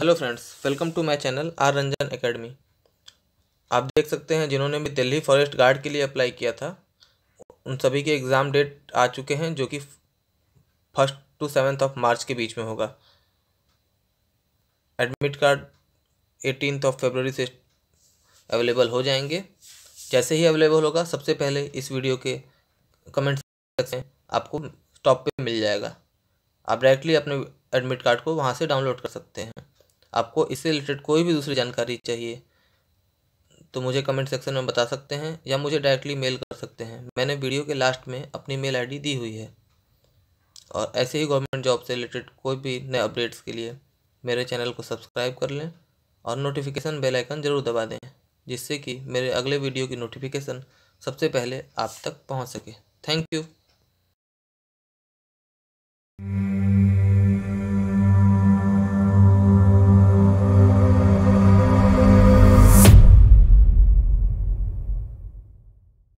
hello friends welcome to my channel R Ranjan academy आप देख सकते हैं जिन्होंने भी दिल्ली फॉरेस्ट गार्ड के लिए अप्लाई किया था उन सभी के एग्ज़ाम डेट आ चुके हैं जो कि first to seventh of March के बीच में होगा admit card eighteen of February से अवेलेबल हो जाएंगे जैसे ही अवेलेबल होगा सबसे पहले इस वीडियो के कमेंट सेक्शन आपको टॉप पे मिल जाएगा आप डायरेक्टली अपने एडमिट कार्ड को वहाँ से डाउनलोड कर सकते हैं आपको इससे रिलेटेड कोई भी दूसरी जानकारी चाहिए तो मुझे कमेंट सेक्शन में बता सकते हैं या मुझे डायरेक्टली मेल कर सकते हैं मैंने वीडियो के लास्ट में अपनी मेल आईडी दी हुई है और ऐसे ही गवर्नमेंट जॉब से रिलेटेड कोई भी नए अपडेट्स के लिए मेरे चैनल को सब्सक्राइब कर लें और नोटिफिकेशन बेल आइकन ज़रूर दबा दें जिससे कि मेरे अगले वीडियो की नोटिफिकेशन सबसे पहले आप तक पहुंच सके थैंक यू